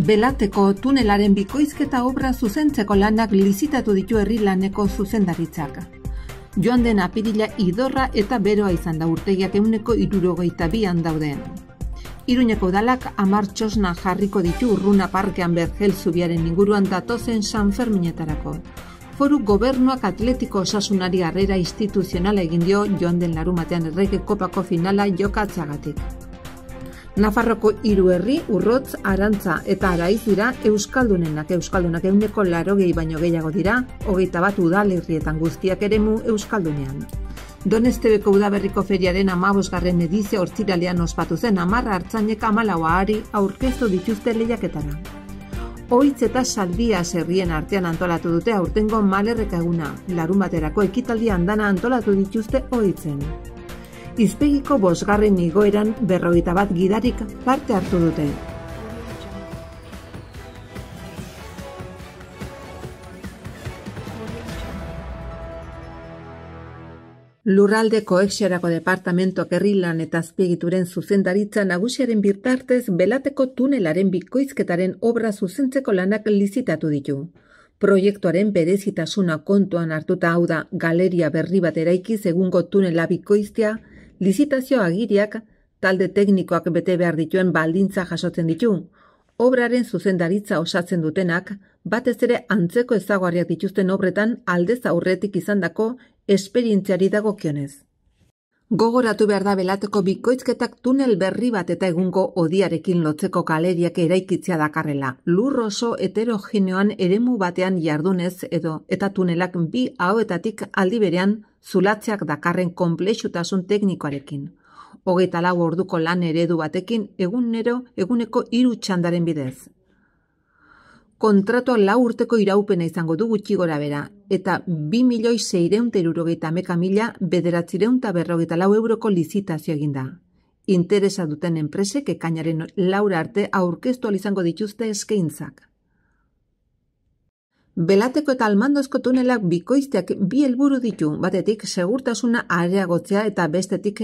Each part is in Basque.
belateko tunelaren bikoizketa obra zuzentzeko lanak lizitatu ditu herri laneko zuzendaritzak. Joan den apirila idorra eta beroa izan da urtegiak euneko irurogeita bi handaudean. Iruñeko udalak amar txosna jarriko ditu urruna parkean berzel zubiaren inguruan datozen San Ferminetarako. Foru gobernuak atletiko osasunari arrera instituzionala egin dio joan den larumatean errege kopako finala jokatzagatik. Nafarroko hiru herri urrotz arantza eta araiz dira euskaldunenak euskaldunak ehuneko laurogei baino gehiago dira, hogeita bat udalerrietan guztiak eremu euskaldunean. Donestebeko udaberriko feriaren amabosgarren edizio hortziralean ospatu zen amarra hartzainek amalaua ari aurkeztu dituzte lehiaketana. Oitz eta saldia zerrien artean antolatu dute aurtengo malerrek eguna, larun baterako ekitaldi dana antolatu dituzte oitzen. Izpegiko bosgarren igoeran berroita bat gidarik parte hartu dute. Lurraldeko exerako departamento kerrilan eta azpiegituren zuzendaritza nagusiaren birtartez belateko tunelaren bikoizketaren obra zuzentzeko lanak lizitatu ditu. Proiektuaren berezitasuna kontuan hartuta hau da galeria berri bat eraiki egungo tunela bikoiztea, Lizitazio agiriak talde teknikoak bete behar dituen baldintza jasotzen ditu. Obraren zuzendaritza osatzen dutenak, batez ere antzeko ezaguarriak dituzten obretan aldez aurretik izandako esperientziari dagokionez. Gogoratu behar da belateko bikoitzketak tunel berri bat eta egungo odiarekin lotzeko kaleriak eraikitzea dakarrela. Lur oso heterogeneoan eremu batean jardunez edo eta tunelak bi hauetatik aldi berean zulatzeak dakarren konplexutasun teknikoarekin. Hogeita lau orduko lan eredu batekin egunero eguneko hiru txandaren bidez. Kontratua lau urteko iraupena izango du gutxi gora bera, eta 2 milioi zeireunta irurogeita meka mila berrogeita lau euroko lizitazio eginda. Interesa duten enpresek ekainaren laura arte aurkeztu izango dituzte eskeintzak. Belateko eta almandozko tunelak bikoizteak bi helburu ditu, batetik segurtasuna areagotzea eta bestetik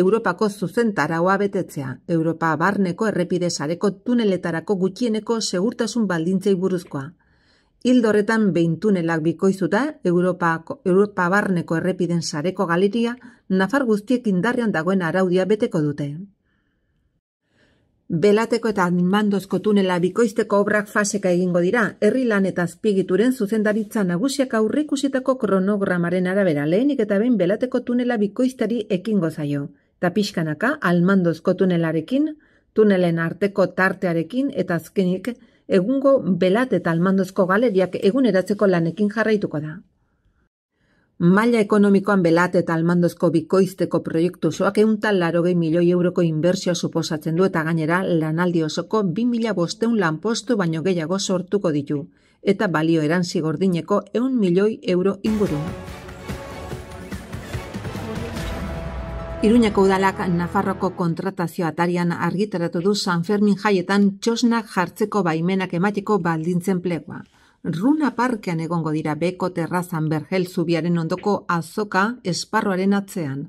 Europako zuzentara betetzea, Europa barneko errepide sareko tuneletarako gutxieneko segurtasun baldintzei buruzkoa. Hildorretan behin tunelak bikoizuta, Europa, Europa barneko errepiden sareko galeria, nafar guztiek indarrean dagoen araudia beteko dute. Belateko eta almandozko tunela bikoisteko obrak faseka egingo dira, herri lan eta azpigituren zuzendaritza nagusiak aurrikusitako kronogramaren arabera lehenik eta behin belateko tunela bikoiztari ekingo zaio. pixkanaka, almandozko tunelarekin, tunelen arteko tartearekin eta azkenik, egungo belate eta almandozko galeriak eguneratzeko lanekin jarraituko da. Maila ekonomikoan belat eta almandozko bikoizteko proiektu zoak euntan laro milioi euroko inbertsioa suposatzen du eta gainera lanaldi osoko 2 mila bosteun lanpostu baino gehiago sortuko ditu eta balio eran zigordineko eun milioi euro inguru. Iruñako udalak Nafarroko kontratazio atarian argitaratu du San Fermin jaietan txosnak jartzeko baimenak emateko baldintzen plegua. Runa Parkean egongo dira Beko Terrazan Bergel Zubiaren ondoko azoka esparroaren atzean.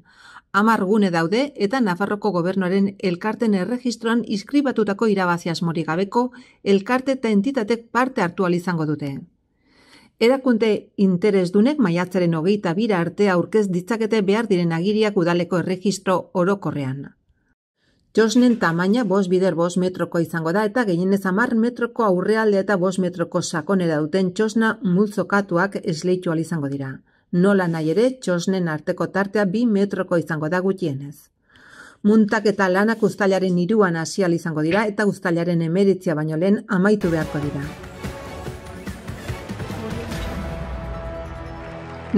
Amar gune daude eta Nafarroko gobernuaren elkarten erregistroan iskribatutako irabaziaz mori gabeko elkarte eta entitatek parte hartu izango dute. Erakunte interes dunek maiatzaren hogeita bira arte aurkez ditzakete behar diren agiriak udaleko erregistro orokorrean. Josnen tamaina bost bider bost metroko izango da eta gehienez amar metroko aurrealde eta bost metroko sakonera duten txosna multzokatuak esleitu izango dira. Nola nahi ere, txosnen arteko tartea bi metroko izango da gutienez. Muntak eta lanak ustailaren iruan al izango dira eta ustailaren emeritzia baino lehen amaitu beharko dira.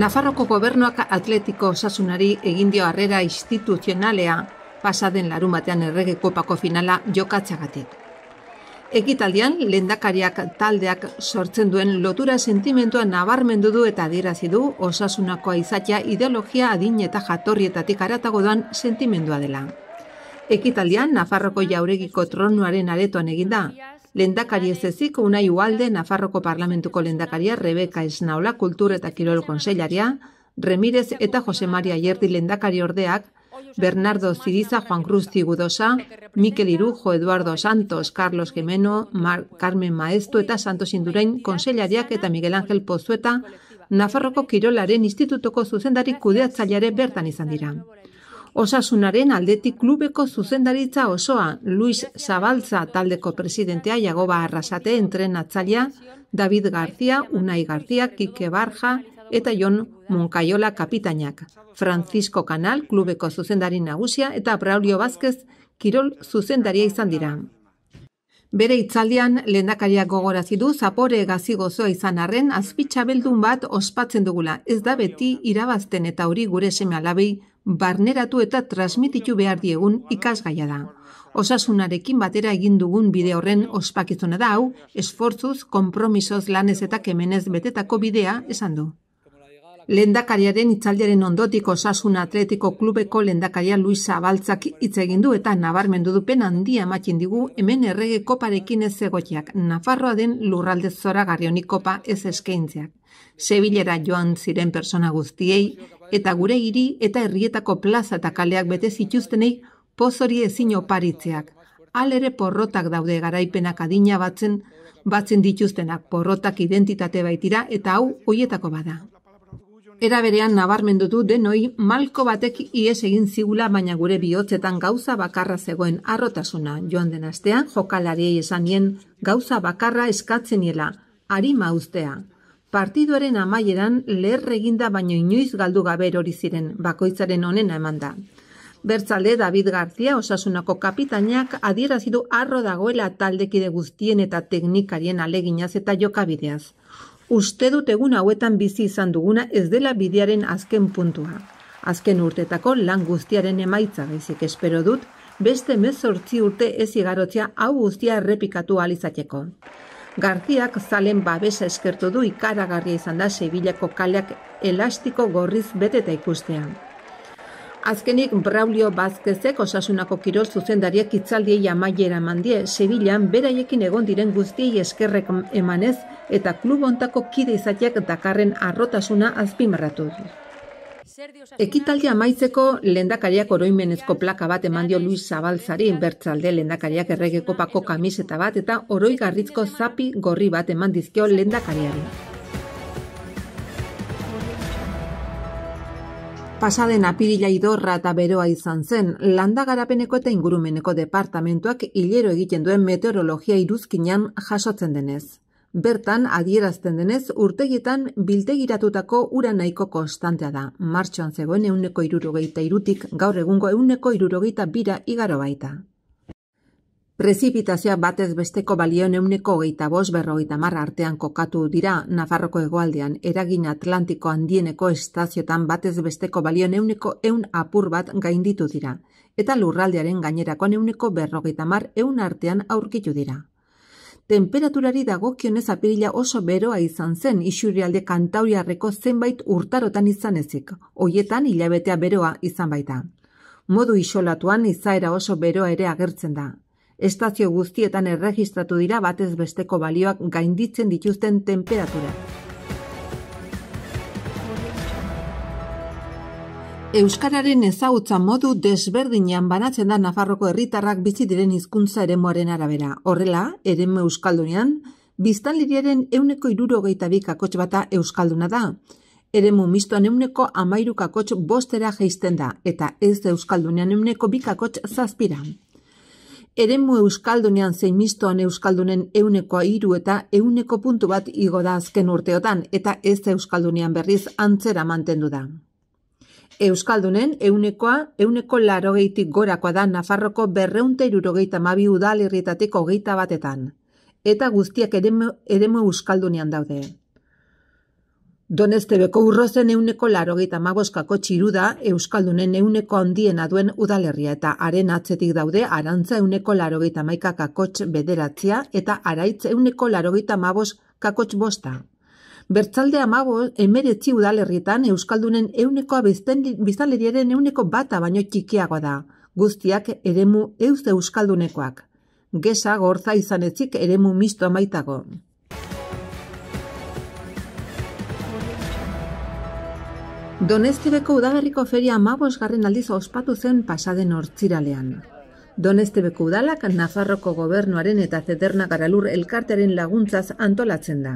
Nafarroko gobernuak atletiko osasunari egin dio harrera instituzionalea pasaden larumatean errege kopako finala jokatzagatik. Ekitaldian, lendakariak taldeak sortzen duen lotura sentimentua nabarmendu du eta dirazi du osasunakoa izatea ideologia adin eta jatorrietatik aratago duan sentimendua dela. Ekitaldian, Nafarroko jauregiko tronuaren aretoan eginda, lendakari ez ezik unai ualde Nafarroko parlamentuko lendakaria Rebeka Esnaula Kultur eta Kirol Konseilaria, Remirez eta Jose Maria Jerti lendakari ordeak, Bernardo Ciriza, Juan Cruz Cigudosa, Mikel Irujo, Eduardo Santos, Carlos Gimeno, Mar Carmen Maestu eta Santos Indurain, Konseliariak eta Miguel Ángel Pozueta, Nafarroko Kirolaren Institutoko zuzendari kudeatzaileare bertan izan dira. Osasunaren aldetik klubeko zuzendaritza osoa, Luis Zabaltza taldeko presidentea Jagoba Arrasate entrenatzailea, David García, Unai García, Kike Barja, eta Jon Munkaiola kapitainak. Francisco Canal, klubeko zuzendari nagusia eta Braulio Bazquez kirol zuzendaria izan dira. Bere itzaldian lehendakariak gogorazi du zapore gazi gozoa izan arren azpitsa bat ospatzen dugula. Ez da beti irabazten eta hori gure seme alabei barneratu eta transmititu behar diegun ikasgaia da. Osasunarekin batera egin dugun bide horren ospakizuna da hau, esfortzuz, konpromisoz lanez eta kemenez betetako bidea esan du. Lendakariaren itzaldiaren ondotik osasun atletiko klubeko lendakaria Luisa Abaltzak hitz egin du eta nabarmendu dupen handia ematen digu hemen errege koparekin ez egotiak, Nafarroa den lurralde zora kopa ez eskaintzeak. Sebilera joan ziren persona guztiei eta gure hiri eta herrietako plaza eta kaleak bete zituztenei pozori ezin oparitzeak. Al ere porrotak daude garaipenak adina batzen, batzen dituztenak porrotak identitate baitira eta hau hoietako bada era berean nabarmendu du denoi malko batek ies egin zigula baina gure bihotzetan gauza bakarra zegoen arrotasuna joan den astean jokalariei esanien gauza bakarra eskatzen iela partidoaren amaieran leher eginda baino inoiz galdu gabe hori ziren bakoitzaren onena emanda Bertzale David Garzia, osasunako kapitainak adierazidu arro dagoela taldekide guztien eta teknikarien aleginaz eta jokabideaz uste dut egun hauetan bizi izan duguna ez dela bidearen azken puntua. Azken urtetako lan guztiaren emaitza baizik espero dut, beste mezortzi urte ez igarotzea hau guztia errepikatu alizateko. Garziak zalen babesa eskertu du ikaragarria izan da Sevillako kaleak elastiko gorriz beteta ikustean. Azkenik, Braulio Bazkezek osasunako kirol zuzendariek itzaldiei amaiera mandie, Sevillaan beraiekin egon diren guztiei eskerrek emanez eta klubontako kide izateak dakarren arrotasuna azpimarratu du. Ekitaldi amaitzeko lendakariak oroimenezko plaka bat eman dio Luis Zabalzari, bertzalde lendakariak erregeko pako kamiseta bat eta oroigarritzko zapi gorri bat eman dizkio lendakariaren. Pasaden apirila idorra eta beroa izan zen, landa eta ingurumeneko departamentuak hilero egiten duen meteorologia iruzkinan jasotzen denez. Bertan, adierazten denez, urtegietan biltegiratutako ura nahiko konstantea da. Martxoan zegoen euneko irurogeita irutik, gaur egungo euneko irurogeita bira igaro baita. Prezipitazioa batez besteko balio euneko geita bost berrogeita artean kokatu dira Nafarroko hegoaldean eragin Atlantiko handieneko estaziotan batez besteko balio euneko ehun apur bat gainditu dira, eta lurraldearen gainerako neuneko berrogeita hamar ehun artean aurkitu dira. Temperaturari dagokionez apirila oso beroa izan zen isurialde kantauriarreko zenbait urtarotan izan ezik, hoietan hilabetea beroa izan baita. Modu isolatuan izaera oso beroa ere agertzen da, Estazio guztietan erregistratu dira batez besteko balioak gainditzen dituzten temperatura. Euskararen ezagutza modu desberdinean banatzen da Nafarroko herritarrak bizi diren hizkuntza eremuaren arabera. Horrela, eremu euskaldunean, biztan ehuneko hiruro hogeita bi bata euskalduna da. Eremu mistoan ehuneko hamahiru bostera jaisten da eta ez euskaldunean euneko bikakotx zazpiran. Eremu euskaldunean zein mistoan euskaldunen euneko iru eta euneko puntu bat igo da azken urteotan eta ez euskaldunean berriz antzera mantendu da. Euskaldunen eunekoa, euneko larogeitik gorakoa da Nafarroko berreunta irurogeita mabi udal irritateko geita batetan. Eta guztiak eremu, eremu euskaldunean daude. Donestebeko urrozen euneko laro gita magoskako txiruda Euskaldunen euneko handiena duen udalerria eta haren atzetik daude arantza euneko laro gita bederatzia eta araitz euneko laro gita bosta. Bertzalde amago emeretzi udalerrietan Euskaldunen euneko biztanleriaren euneko bata baino txikiagoa da, guztiak eremu euz euskaldunekoak. Gesa gorza izanetzik eremu misto amaitago. Donestebeko udaberriko feria amabos garren aldiz ospatu zen pasaden hortziralean. Donestebeko udalak Nafarroko gobernuaren eta Zederna Garalur elkarteren laguntzaz antolatzen da.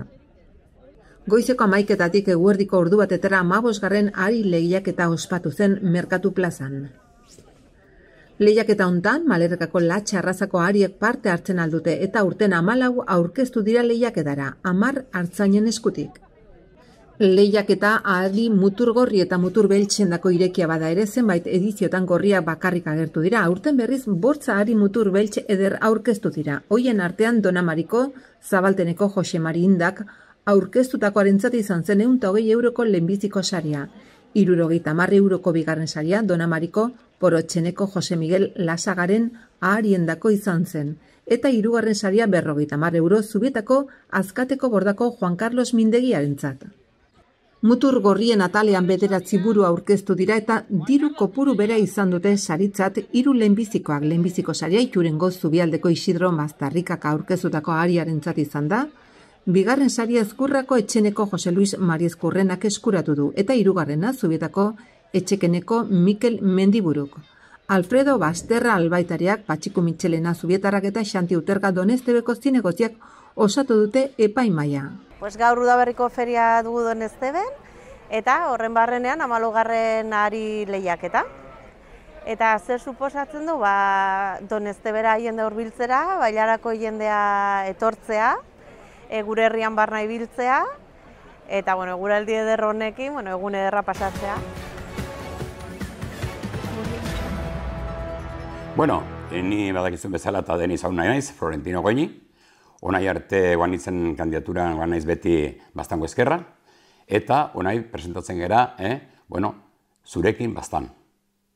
Goizeko amaiketatik eguerdiko ordu batetara amabos garren ari lehiak eta ospatu zen Merkatu plazan. Lehiak eta hontan, malerkako latxa ariek parte hartzen aldute eta urten amalau aurkeztu dira lehiak edara, amar hartzainen eskutik lehiak eta adi mutur gorri eta mutur beltzen dako irekia bada ere zenbait ediziotan gorria bakarrik agertu dira. aurten berriz, bortza ari mutur beltxe eder aurkeztu dira. Hoien artean donamariko zabalteneko Jose Marindak aurkeztutako arentzat izan zen egun togei euroko lehenbiziko saria. Irurogeita marri euroko bigarren saria donamariko porotxeneko Jose Miguel Lasagaren dako izan zen eta hirugarren saria berrogeita mar euro zubietako azkateko bordako Juan Carlos Mindegiarentzat. Mutur gorrien atalean bederatzi buru aurkeztu dira eta diru kopuru bera izan dute saritzat hiru lehenbizikoak lehenbiziko saria iturengo zubialdeko isidro maztarrikaka aurkezutako ariaren zat izan da, bigarren sari ezkurrako etxeneko Jose Luis Kurrenak eskuratu du eta hirugarrena zubietako etxekeneko Mikel Mendiburuk. Alfredo Basterra albaitariak, Patxiko Mitxelena zubietarrak eta Xanti Uterga donestebeko zinegoziak osatu dute epaimaia. Pues gaur udaberriko feria dugu don esteben, eta horren barrenean amalugarren ari lehiaketa. Eta zer suposatzen du, ba, don estebera jende hurbiltzera, bailarako jendea etortzea, e, gure herrian barna ibiltzea, eta bueno, guraldi honekin bueno, egun ederra pasatzea. Bueno, ni badakizun bezala eta deniz hau naiz, Florentino Goñi onai arte guan nintzen kandidatura guan naiz beti bastango eskerra, eta onai presentatzen gara, eh, bueno, zurekin bastan.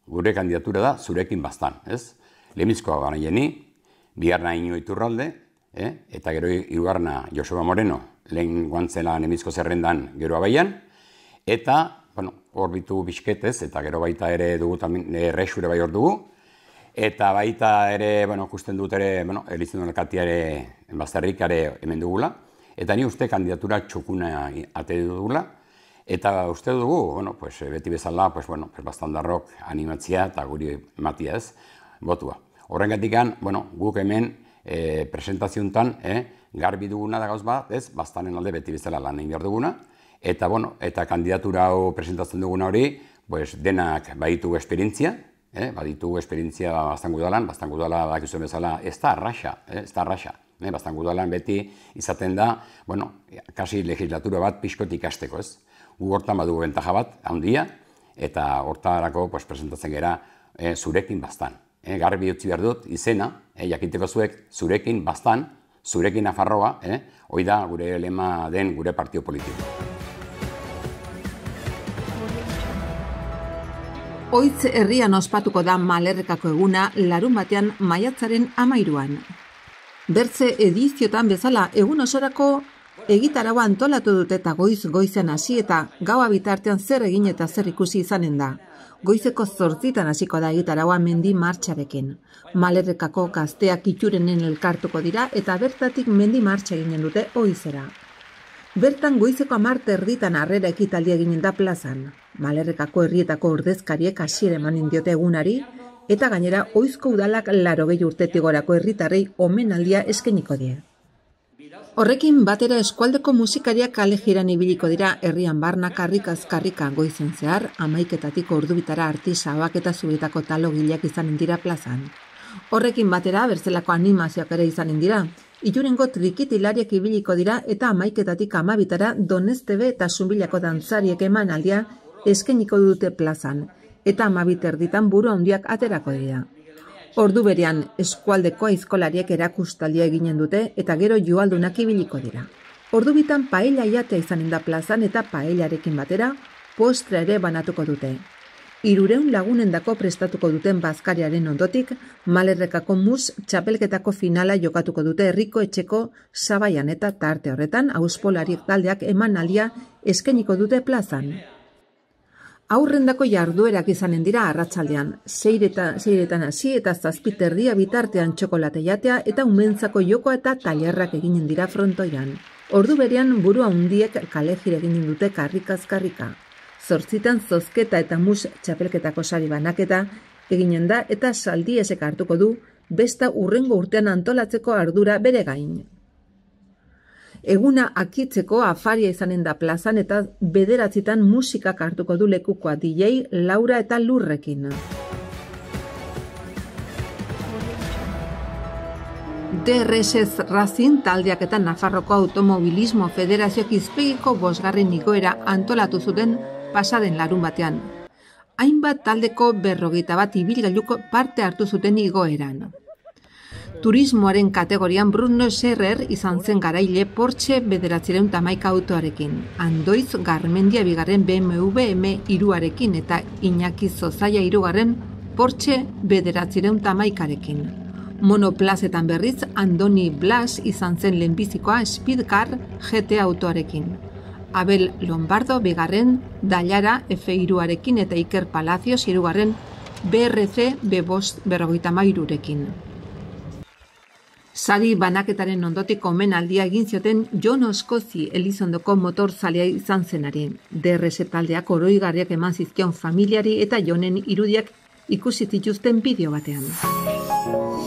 Gure kandidatura da zurekin bastan, ez? Lemizkoa gara jeni, biharna ino iturralde, eh, eta gero irugarna Joseba Moreno, lehen guantzela nemizko zerrendan gero abaian, eta, bueno, hor bitu bisketez, eta gero baita ere dugu, tamin, erresure eh, bai hor dugu, eta baita ere, bueno, kusten dut ere, bueno, elizendu ere, enbazterrik hemen dugula, eta ni uste kandidatura txukuna ate dugula, eta uste dugu, bueno, pues, beti bezala, pues, bueno, pues, animatzia eta guri matia ez, botua. Horrengatik bueno, guk hemen e, eh, presentaziuntan e, eh, garbi duguna da gauz bat, ez, bastanen alde beti bezala lan egin behar duguna, eta, bueno, eta kandidatura hau presentatzen duguna hori, pues, denak baitu esperientzia, eh, baditu esperientzia bastango udalan, bastango udala bak bezala, ez da arraxa, eh, ez da arraxa. Eh, bastango beti izaten da, bueno, kasi legislatura bat pixkot ikasteko, ez? Gu hortan badugu bentaja bat, handia, eta hortarako pues, presentatzen gera eh, zurekin bastan. Eh, garri bihotzi behar dut, izena, eh, jakiteko zuek, zurekin bastan, zurekin afarroa, eh, hoi da gure lema den gure partio politiko. Oitz herrian ospatuko da malerrekako eguna larun batean maiatzaren amairuan. Bertze ediziotan bezala egun osorako egitarau antolatu dute eta goiz goizan hasi eta gaua bitartean zer egin eta zer ikusi izanen da. Goizeko zortzitan hasiko da egitaraua mendi martxarekin. Malerrekako gazteak itxurenen elkartuko dira eta bertatik mendi martxa eginen dute oizera. Bertan goizeko amarte erditan arrera ekitaldia ginen da plazan. Malerrekako herrietako ordezkariek hasiera eman indiote egunari, eta gainera oizko udalak laro gehi urtetigorako herritarrei omenaldia eskeniko die. Horrekin batera eskualdeko musikariak kale jiran ibiliko dira herrian barna karrikaz karrika goizen zehar, amaiketatiko urdubitara artisa bak zubitako talo izan dira plazan. Horrekin batera, berzelako animazioak ere izanen dira. Iturengo trikitilariak ibiliko dira eta amaiketatik amabitara donestebe eta zumbilako dantzariek eman aldia eskeniko dute plazan. Eta amabiter ditan buru handiak aterako dira. Ordu berean, eskualdeko aizkolariek erakustaldia eginen dute eta gero joaldunak ibiliko dira. Ordu bitan paella iatea izanen da plazan eta paellarekin batera postre ere banatuko dute irureun lagunen dako prestatuko duten bazkariaren ondotik, malerrekako mus txapelketako finala jokatuko dute herriko etxeko sabaian eta tarte horretan hauspolari taldeak eman alia eskeniko dute plazan. Aurrendako jarduerak izanen dira arratsaldean, zeireta, zeiretan hasi eta zazpiterdia bitartean txokolate jatea eta umentzako joko eta tailerrak eginen dira frontoian. Ordu berean burua hundiek kale jire dute karrikaz karrika zortzitan zozketa eta mus txapelketako sari banaketa eginen da eta saldi esek hartuko du besta urrengo urtean antolatzeko ardura bere gain. Eguna akitzeko afaria izanen da plazan eta bederatzitan musikak hartuko du lekukoa DJ Laura eta Lurrekin. DRS Razin taldeak eta Nafarroko Automobilismo Federazioak izpegiko bosgarren nikoera antolatu zuten pasaden larun batean. Hainbat taldeko berrogeita bat ibilgailuko parte hartu zuten igoeran. Turismoaren kategorian Bruno Serrer izan zen garaile Porsche bederatzireun tamaika autoarekin. Andoiz Garmendia bigarren BMW M iruarekin eta Iñaki Zozaia irugarren Porsche bederatzireun tamaikarekin. Monoplazetan berriz Andoni Blas izan zen lehenbizikoa Speedcar GT autoarekin. Abel Lombardo bigarren, Dallara F iruarekin eta Iker Palazios, irugarren, BRC B5 berrogeita Sari banaketaren ondotik omenaldia egin zioten John Oskozi Elizondoko motor zalea izan zenari. DRS taldeak oroigarriak eman zizkion familiari eta jonen irudiak ikusi zituzten bideo batean.